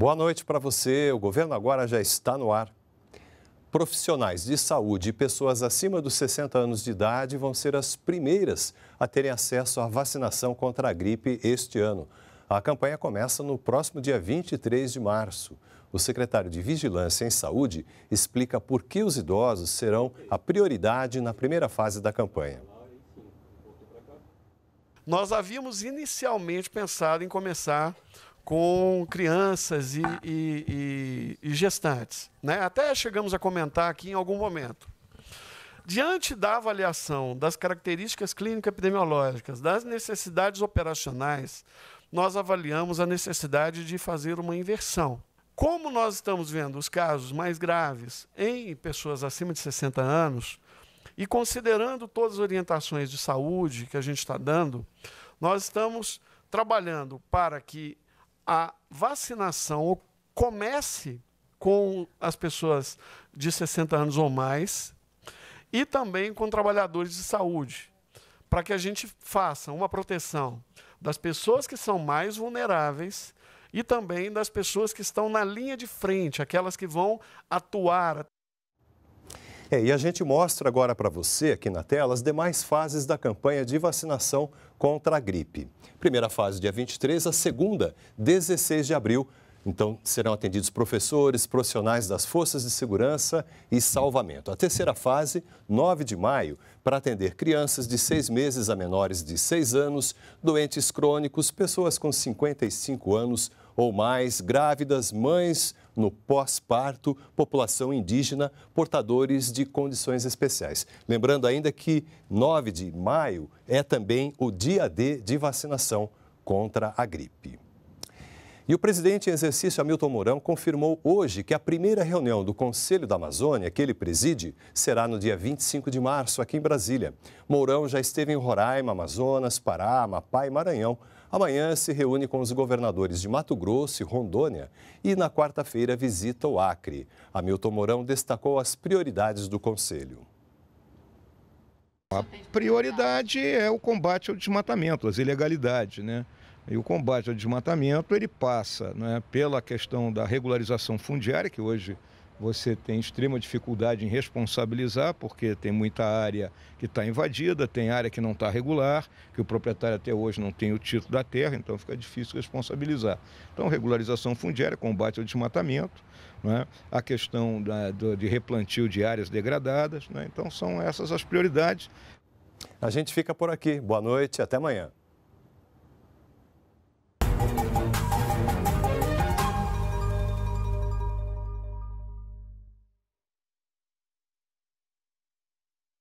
Boa noite para você. O governo agora já está no ar. Profissionais de saúde e pessoas acima dos 60 anos de idade vão ser as primeiras a terem acesso à vacinação contra a gripe este ano. A campanha começa no próximo dia 23 de março. O secretário de Vigilância em Saúde explica por que os idosos serão a prioridade na primeira fase da campanha. Nós havíamos inicialmente pensado em começar com crianças e, e, e, e gestantes. Né? Até chegamos a comentar aqui em algum momento. Diante da avaliação das características clínico-epidemiológicas, das necessidades operacionais, nós avaliamos a necessidade de fazer uma inversão. Como nós estamos vendo os casos mais graves em pessoas acima de 60 anos, e considerando todas as orientações de saúde que a gente está dando, nós estamos trabalhando para que a vacinação comece com as pessoas de 60 anos ou mais e também com trabalhadores de saúde, para que a gente faça uma proteção das pessoas que são mais vulneráveis e também das pessoas que estão na linha de frente, aquelas que vão atuar é, e a gente mostra agora para você aqui na tela as demais fases da campanha de vacinação contra a gripe. Primeira fase, dia 23, a segunda, 16 de abril. Então, serão atendidos professores, profissionais das forças de segurança e salvamento. A terceira fase, 9 de maio, para atender crianças de 6 meses a menores de 6 anos, doentes crônicos, pessoas com 55 anos ou mais, grávidas, mães no pós-parto, população indígena, portadores de condições especiais. Lembrando ainda que 9 de maio é também o dia D de vacinação contra a gripe. E o presidente em exercício Hamilton Mourão confirmou hoje que a primeira reunião do Conselho da Amazônia, que ele preside, será no dia 25 de março, aqui em Brasília. Mourão já esteve em Roraima, Amazonas, Pará, Amapá e Maranhão Amanhã se reúne com os governadores de Mato Grosso e Rondônia e na quarta-feira visita o Acre. Hamilton Mourão destacou as prioridades do Conselho. A prioridade é o combate ao desmatamento, às ilegalidades, né? E o combate ao desmatamento ele passa né, pela questão da regularização fundiária, que hoje você tem extrema dificuldade em responsabilizar, porque tem muita área que está invadida, tem área que não está regular, que o proprietário até hoje não tem o título da terra, então fica difícil responsabilizar. Então, regularização fundiária, combate ao desmatamento, né? a questão da, do, de replantio de áreas degradadas, né? então são essas as prioridades. A gente fica por aqui. Boa noite, até amanhã.